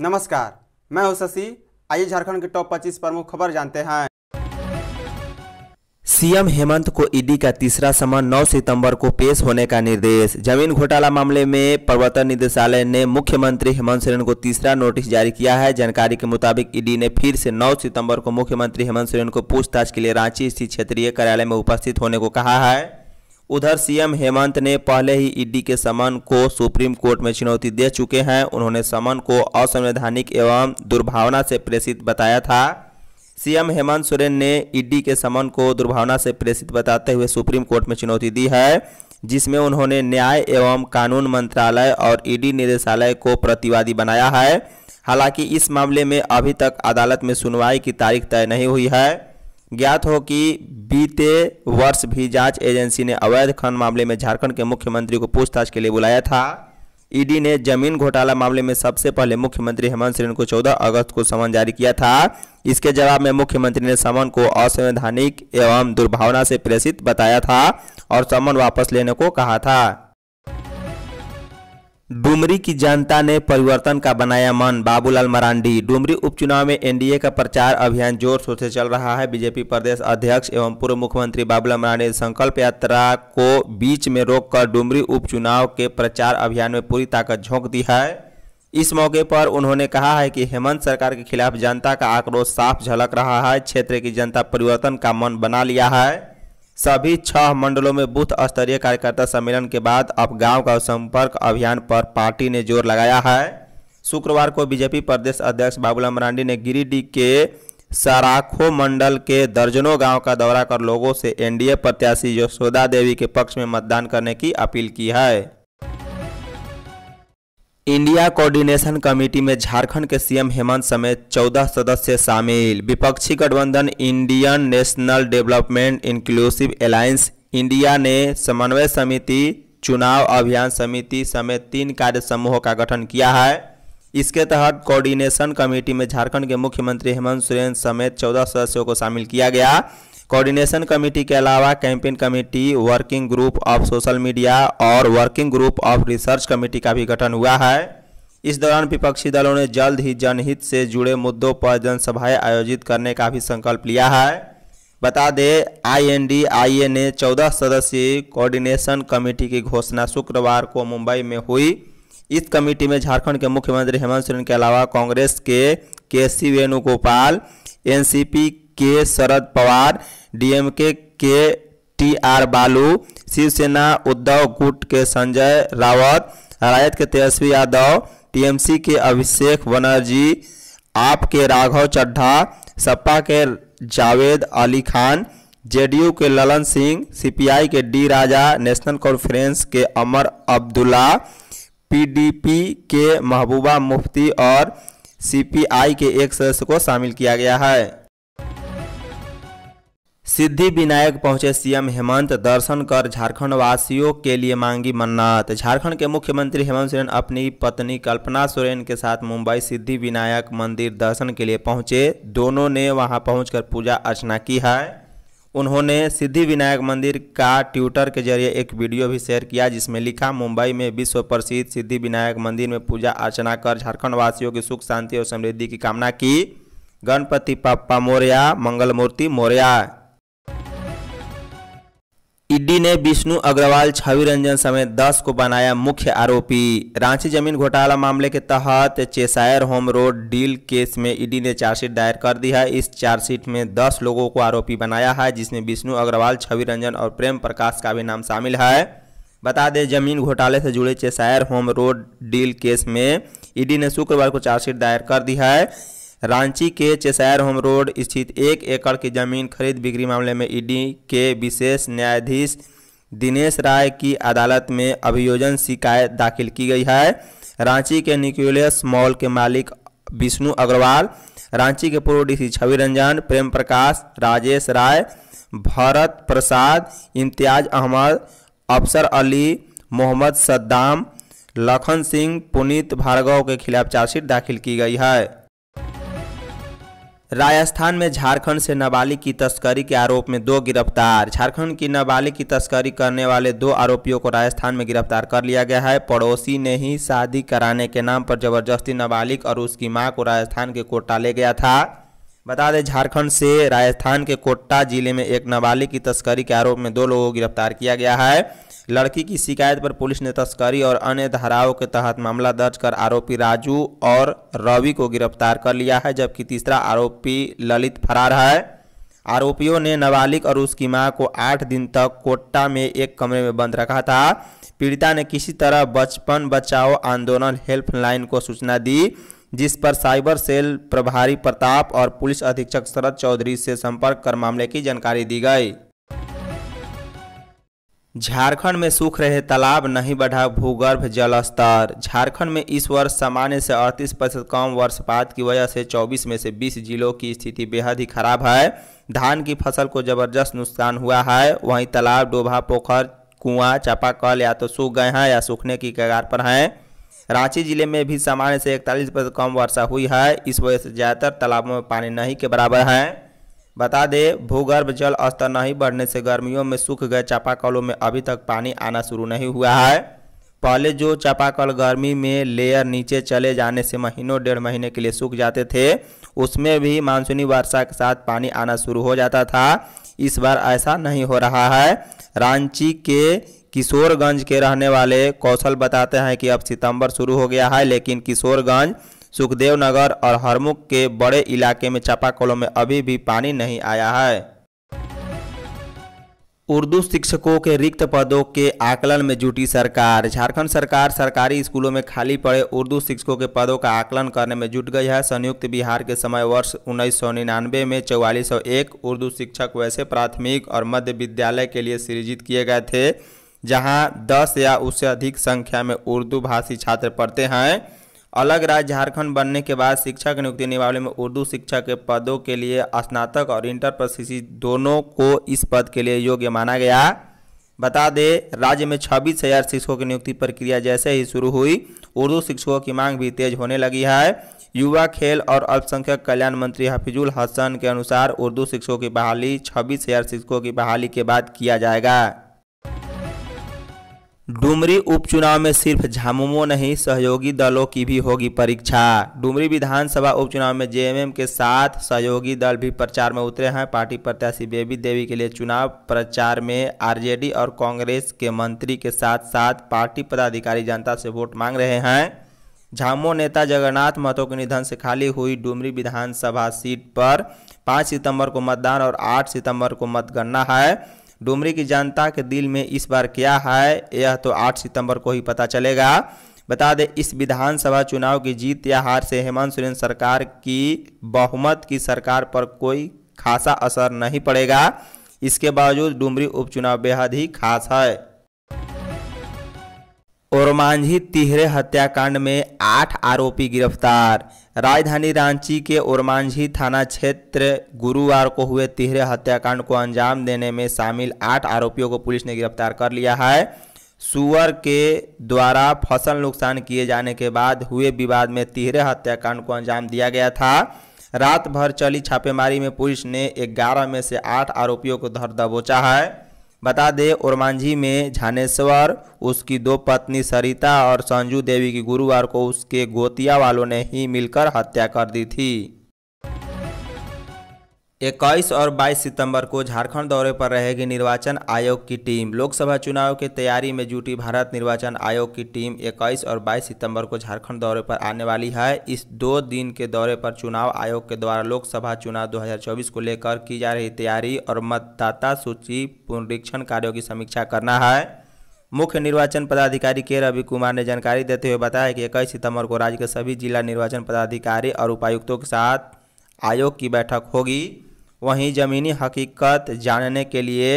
नमस्कार मैं हूं शशि आइए झारखंड के टॉप 25 प्रमुख खबर जानते हैं सीएम हेमंत को ईडी का तीसरा समन 9 सितंबर को पेश होने का निर्देश जमीन घोटाला मामले में प्रवर्तन निदेशालय ने मुख्यमंत्री हेमंत सोरेन को तीसरा नोटिस जारी किया है जानकारी के मुताबिक ईडी ने फिर से 9 सितंबर को मुख्यमंत्री हेमंत सोरेन को पूछताछ के लिए रांची स्थित क्षेत्रीय कार्यालय में उपस्थित होने को कहा है उधर सीएम हेमंत ने पहले ही ईडी के समन को सुप्रीम कोर्ट में चुनौती दे चुके हैं उन्होंने समन को असंवैधानिक एवं दुर्भावना से प्रेषित बताया था सीएम हेमंत सोरेन ने ईडी के समन को दुर्भावना से प्रेषित बताते हुए सुप्रीम कोर्ट में चुनौती दी है जिसमें उन्होंने न्याय एवं कानून मंत्रालय और ईडी निदेशालय को प्रतिवादी बनाया है हालांकि इस मामले में अभी तक अदालत में सुनवाई की तारीख तय नहीं हुई है ज्ञात हो कि बीते वर्ष भी जांच एजेंसी ने अवैध खनन मामले में झारखंड के मुख्यमंत्री को पूछताछ के लिए बुलाया था ईडी ने जमीन घोटाला मामले में सबसे पहले मुख्यमंत्री हेमंत सोरेन को 14 अगस्त को समन जारी किया था इसके जवाब में मुख्यमंत्री ने समन को असंवैधानिक एवं दुर्भावना से प्रेषित बताया था और समन वापस लेने को कहा था डुमरी की जनता ने परिवर्तन का बनाया मन बाबूलाल मरांडी डुमरी उपचुनाव में एनडीए का प्रचार अभियान जोर शोर से चल रहा है बीजेपी प्रदेश अध्यक्ष एवं पूर्व मुख्यमंत्री बाबूलाल मरांडी संकल्प यात्रा को बीच में रोककर डुमरी उपचुनाव के प्रचार अभियान में पूरी ताकत झोंक दी है इस मौके पर उन्होंने कहा है कि हेमंत सरकार के खिलाफ जनता का आक्रोश साफ झलक रहा है क्षेत्र की जनता परिवर्तन का मन बना लिया है सभी छह मंडलों में बूथ स्तरीय कार्यकर्ता सम्मेलन के बाद अब गांव का संपर्क अभियान पर पार्टी ने जोर लगाया है शुक्रवार को बीजेपी प्रदेश अध्यक्ष बाबूलाल मरांडी ने गिरिडीह के सराखो मंडल के दर्जनों गांव का दौरा कर लोगों से एनडीए प्रत्याशी यशोदा देवी के पक्ष में मतदान करने की अपील की है इंडिया कोऑर्डिनेशन कमेटी में झारखंड के सीएम हेमंत समेत 14 सदस्य शामिल विपक्षी गठबंधन Indian National Development Inclusive Alliance India ने समन्वय समिति चुनाव अभियान समिति समेत तीन कार्य समूहों का गठन किया है इसके तहत कोऑर्डिनेशन कमेटी में झारखंड के मुख्यमंत्री हेमंत सोरेन समेत चौदह सदस्यों को शामिल किया गया कोऑर्डिनेशन कमेटी के अलावा campaign committee working group of social media और working group of research committee का भी गठन हुआ है इस दौरान विपक्षी दलों ने जल्द ही जनहित से जुड़े मुद्दों पर जनसभाएं आयोजित करने का भी संकल्प लिया है बता दें आई एन डी आई ए ने चौदह सदस्यीय कोऑर्डिनेशन कमेटी की घोषणा शुक्रवार को मुंबई में हुई इस कमेटी में झारखंड के मुख्यमंत्री हेमंत सोरेन के अलावा कांग्रेस के के सी वेणुगोपाल पी के शरद पवार डीएमके के टी आर बालू शिवसेना उद्धव गुट के संजय रावत राजद के तेजस्वी यादव टीएमसी के अभिषेक बनर्जी आप के राघव चड्ढा सपा के जावेद अली खान जेडीयू के ललन सिंह सीपीआई के डी राजा नेशनल कॉन्फ्रेंस के अमर अब्दुल्ला पीडीपी के महबूबा मुफ्ती और सीपीआई के एक सदस्य को शामिल किया गया है सिद्धि विनायक पहुंचे सीएम हेमंत दर्शन कर झारखंड वासियों के लिए मांगी मन्नत झारखंड के मुख्यमंत्री हेमंत सोरेन अपनी पत्नी कल्पना सोरेन के साथ मुंबई सिद्धि विनायक मंदिर दर्शन के लिए पहुंचे दोनों ने वहां पहुंचकर पूजा अर्चना की है उन्होंने सिद्धि विनायक मंदिर का ट्विटर के जरिए एक वीडियो भी शेयर किया जिसमें लिखा मुंबई में विश्व प्रसिद्ध सिद्धि विनायक मंदिर में पूजा अर्चना कर झारखंड वासियों की सुख शांति और समृद्धि की कामना की गणपति पप्पा मौर्या मंगलमूर्ति मौर्या ईडी ने विष्णु अग्रवाल छवि रंजन समेत 10 को बनाया मुख्य आरोपी रांची जमीन घोटाला मामले के तहत Cheshire home road deal case में ईडी ने चार्जशीट दायर कर दी है इस चार्जशीट में 10 लोगों को आरोपी बनाया है जिसमें विष्णु अग्रवाल छवि रंजन और प्रेम प्रकाश का भी नाम शामिल है बता दें जमीन घोटाले से जुड़े Cheshire home road deal case में ईडी ने शुक्रवार को चार्जशीट दायर कर दी है रांची के चेसायर होम रोड स्थित एक एकड़ की जमीन खरीद बिक्री मामले में ईडी के विशेष न्यायाधीश दिनेश राय की अदालत में अभियोजन शिकायत दाखिल की गई है रांची के न्यूक्लियस मॉल के मालिक विष्णु अग्रवाल रांची के पूर्व डीसी छवि रंजन प्रेम प्रकाश राजेश राय भरत प्रसाद इम्तियाज अहमद अफसर अली मोहम्मद सद्दाम लखन सिंह पुनीत भार्गव के खिलाफ चार्जशीट दाखिल की गई है राजस्थान में झारखंड से नाबालिग की तस्करी के आरोप में दो गिरफ्तार झारखंड की नाबालिग की तस्करी करने वाले दो आरोपियों को राजस्थान में गिरफ्तार कर लिया गया है पड़ोसी ने ही शादी कराने के नाम पर जबरदस्ती नाबालिग और उसकी मां को राजस्थान के कोटा ले गया था बता दें झारखंड से राजस्थान के कोटा जिले में एक नाबालिग की तस्करी के आरोप में दो लोगों को गिरफ्तार किया गया है लड़की की शिकायत पर पुलिस ने तस्करी और अन्य धाराओं के तहत मामला दर्ज कर आरोपी राजू और रवि को गिरफ्तार कर लिया है जबकि तीसरा आरोपी ललित फरार है आरोपियों ने नाबालिग और उसकी मां को आठ दिन तक कोटा में एक कमरे में बंद रखा था पीड़िता ने किसी तरह बचपन बचाओ आंदोलन हेल्पलाइन को सूचना दी जिस पर साइबर सेल प्रभारी प्रताप और पुलिस अधीक्षक शरद चौधरी से संपर्क कर मामले की जानकारी दी गई झारखंड में सूख रहे तालाब नहीं बढ़ा भूगर्भ जल स्तर झारखंड में इस वर्ष सामान्य से अड़तीस प्रतिशत कम वर्षपात की वजह से 24 में से 20 जिलों की स्थिति बेहद ही खराब है धान की फसल को जबरदस्त नुकसान हुआ है वहीं तालाब डोभा पोखर कुआं चापाकल या तो सूख गए हैं या सूखने की कगार पर हैं रांची जिले में भी सामान्य से इकतालीस प्रतिशत कम वर्षा हुई है इस वजह से ज़्यादातर तालाबों में पानी नहीं के बराबर है बता दें भूगर्भ जल स्तर नहीं बढ़ने से गर्मियों में सूख गए चापाकलों में अभी तक पानी आना शुरू नहीं हुआ है पहले जो चापाकल गर्मी में लेयर नीचे चले जाने से महीनों डेढ़ महीने के लिए सूख जाते थे उसमें भी मानसूनी वर्षा के साथ पानी आना शुरू हो जाता था इस बार ऐसा नहीं हो रहा है रांची के किशोरगंज के रहने वाले कौशल बताते हैं कि अब सितंबर शुरू हो गया है लेकिन किशोरगंज सुखदेव नगर और हरमुख के बड़े इलाके में चापाकलों में अभी भी पानी नहीं आया है उर्दू शिक्षकों के रिक्त पदों के आकलन में जुटी सरकार झारखंड सरकार सरकारी स्कूलों में खाली पड़े उर्दू शिक्षकों के पदों का आकलन करने में जुट गई है संयुक्त बिहार के समय वर्ष उन्नीस में चौवालीस उर्दू शिक्षक वैसे प्राथमिक और मध्य विद्यालय के लिए सृजित किए गए थे जहां 10 या उससे अधिक संख्या में उर्दू भाषी छात्र पढ़ते हैं अलग राज्य झारखंड बनने के बाद शिक्षक नियुक्ति नियमावली में उर्दू शिक्षा के पदों के लिए स्नातक और इंटर प्रशिक्षित दोनों को इस पद के लिए योग्य माना गया बता दे राज्य में छब्बीस हजार शिक्षकों की नियुक्ति प्रक्रिया जैसे ही शुरू हुई उर्दू शिक्षकों की मांग भी तेज होने लगी है युवा खेल और अल्पसंख्यक कल्याण मंत्री हफीजुल हसन के अनुसार उर्दू शिक्षकों की बहाली छब्बीस हजार शिक्षकों की बहाली के बाद किया जाएगा डुमरी उपचुनाव में सिर्फ झामुमो नहीं सहयोगी दलों की भी होगी परीक्षा डुमरी विधानसभा उपचुनाव में जेएमएम के साथ सहयोगी दल भी प्रचार में उतरे हैं पार्टी प्रत्याशी बेबी देवी के लिए चुनाव प्रचार में आरजेडी और कांग्रेस के मंत्री के साथ साथ पार्टी पदाधिकारी जनता से वोट मांग रहे हैं झामुमो नेता जगन्नाथ महतो के निधन से खाली हुई डुमरी विधानसभा सीट पर पाँच सितंबर को मतदान और आठ सितंबर को मतगणना है डुमरी की जनता के दिल में इस बार क्या है यह तो 8 सितंबर को ही पता चलेगा बता दें इस विधानसभा चुनाव की जीत या हार से हेमंत सोरेन सरकार की बहुमत की सरकार पर कोई खासा असर नहीं पड़ेगा इसके बावजूद डुमरी उपचुनाव बेहद ही खास है ओरमांझी तिहरे हत्याकांड में आठ आरोपी गिरफ्तार राजधानी रांची के ओरमांझी थाना क्षेत्र गुरुवार को हुए तिहरे हत्याकांड को अंजाम देने में शामिल आठ आरोपियों को पुलिस ने गिरफ्तार कर लिया है सुअर के द्वारा फसल नुकसान किए जाने के बाद हुए विवाद में तिहरे हत्याकांड को अंजाम दिया गया था रात भर चली छापेमारी में पुलिस ने ग्यारह में से आठ आरोपियों को धर दबोचा है बता दें ओरमांझी में झानेश्वर उसकी दो पत्नी सरिता और संजू देवी की गुरुवार को उसके गोतिया वालों ने ही मिलकर हत्या कर दी थी इक्कीस और 22 सितंबर को झारखंड दौरे पर रहेगी निर्वाचन आयोग की टीम लोकसभा चुनाव की तैयारी में जुटी भारत निर्वाचन आयोग की टीम 21 और 22 सितंबर को झारखंड दौरे पर आने वाली है इस दो दिन के दौरे पर चुनाव आयोग के द्वारा लोकसभा चुनाव 2024 को लेकर की जा रही तैयारी और मतदाता सूची पुनरीक्षण कार्यों की समीक्षा करना है मुख्य निर्वाचन पदाधिकारी के रवि कुमार ने जानकारी देते हुए बताया कि इक्कीस सितम्बर को राज्य के सभी जिला निर्वाचन पदाधिकारी और उपायुक्तों के साथ आयोग की बैठक होगी वहीं ज़मीनी हकीकत जानने के लिए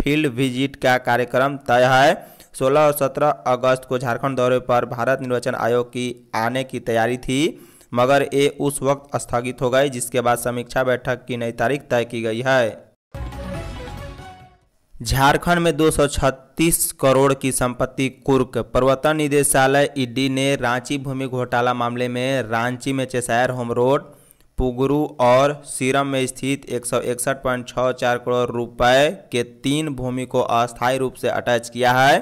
फील्ड विजिट का कार्यक्रम तय है 16 और 17 अगस्त को झारखंड दौरे पर भारत निर्वाचन आयोग की आने की तैयारी थी मगर ये उस वक्त स्थगित हो गई जिसके बाद समीक्षा बैठक की नई तारीख तय की गई है झारखंड में 236 करोड़ की संपत्ति कुर्क प्रवर्तन निदेशालय ईडी ने रांची भूमि घोटाला मामले में रांची में चेसायर होम रोड पुगरू और सीरम में स्थित एक सौ इकसठ पॉइंट छः चार करोड़ रुपए के तीन भूमि को अस्थायी रूप से अटैच किया है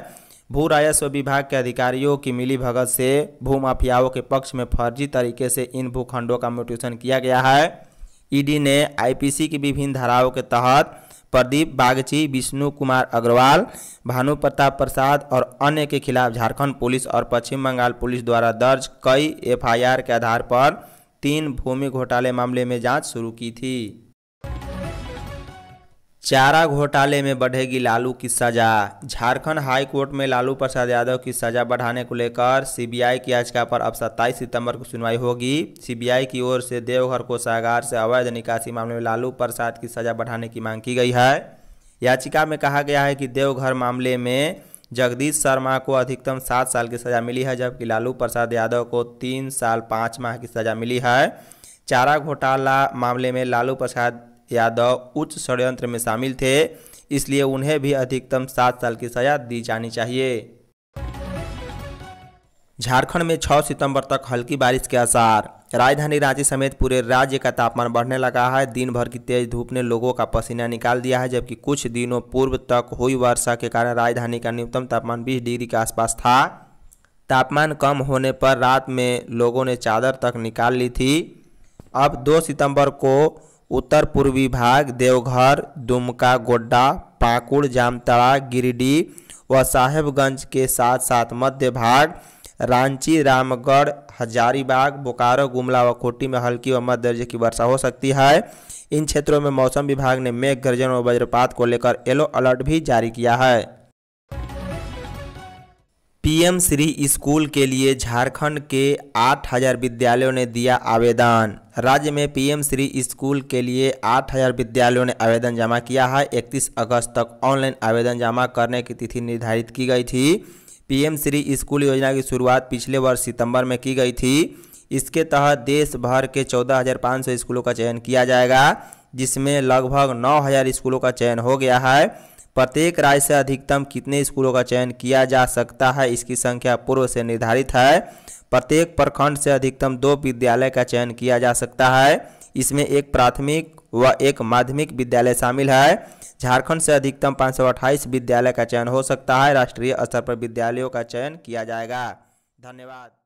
भू राजस्व विभाग के अधिकारियों की मिली भगत से भूमाफियाओं के पक्ष में फर्जी तरीके से इन भूखंडों का म्यूटेशन किया गया है ईडी ने आईपीसी की विभिन्न धाराओं के तहत प्रदीप बागची विष्णु कुमार अग्रवाल भानु प्रताप प्रसाद और अन्य के खिलाफ झारखंड पुलिस और पश्चिम बंगाल पुलिस द्वारा दर्ज कई एफआईआर के आधार पर तीन भूमि घोटाले मामले में जांच शुरू की थी चारा घोटाले में बढ़ेगी लालू की सजा झारखंड हाई कोर्ट में लालू प्रसाद यादव की सजा बढ़ाने को लेकर सीबीआई की याचिका पर अब 27 सितंबर को सुनवाई होगी सीबीआई की ओर से देवघर कोषागार से अवैध निकासी मामले में लालू प्रसाद की सजा बढ़ाने की मांग की गई है याचिका में कहा गया है कि देवघर मामले में जगदीश शर्मा को अधिकतम सात साल की सज़ा मिली है जबकि लालू प्रसाद यादव को तीन साल पाँच माह की सज़ा मिली है चारा घोटाला मामले में लालू प्रसाद यादव उच्च षडयंत्र में शामिल थे इसलिए उन्हें भी अधिकतम सात साल की सज़ा दी जानी चाहिए झारखंड में 6 सितंबर तक हल्की बारिश के आसार राजधानी रांची समेत पूरे राज्य का तापमान बढ़ने लगा है दिन भर की तेज धूप ने लोगों का पसीना निकाल दिया है जबकि कुछ दिनों पूर्व तक हुई वर्षा के कारण राजधानी का न्यूनतम तापमान 20 डिग्री के आसपास था तापमान कम होने पर रात में लोगों ने चादर तक निकाल ली थी अब 2 सितंबर को उत्तर पूर्वी भाग देवघर दुमका गोड्डा पाकुड़ जामतड़ा गिरिडीह व साहेबगंज के साथ साथ मध्य भाग रांची रामगढ़ हजारीबाग बोकारो गुमला व कोटी में हल्की व मध्य दर्जे की वर्षा हो सकती है इन क्षेत्रों में मौसम विभाग ने मेघ गर्जन व वज्रपात को लेकर येलो अलर्ट भी जारी किया है पीएम श्री स्कूल के लिए झारखंड के 8000 विद्यालयों ने दिया आवेदन राज्य में पीएम श्री स्कूल के लिए 8000 विद्यालयों ने आवेदन जमा किया है 31 अगस्त तक ऑनलाइन आवेदन जमा करने की तिथि निर्धारित की गई थी पीएम श्री स्कूल योजना की शुरुआत पिछले वर्ष सितंबर में की गई थी इसके तहत देश भर के 14,500 स्कूलों का चयन किया जाएगा जिसमें लगभग 9,000 स्कूलों का चयन हो गया है प्रत्येक राज्य से अधिकतम कितने स्कूलों का चयन किया जा सकता है इसकी संख्या पूर्व से निर्धारित है प्रत्येक प्रखंड से अधिकतम दो विद्यालय का चयन किया जा सकता है इसमें एक प्राथमिक व एक माध्यमिक विद्यालय शामिल है झारखंड से अधिकतम पाँच विद्यालय का चयन हो सकता है राष्ट्रीय स्तर पर विद्यालयों का चयन किया जाएगा धन्यवाद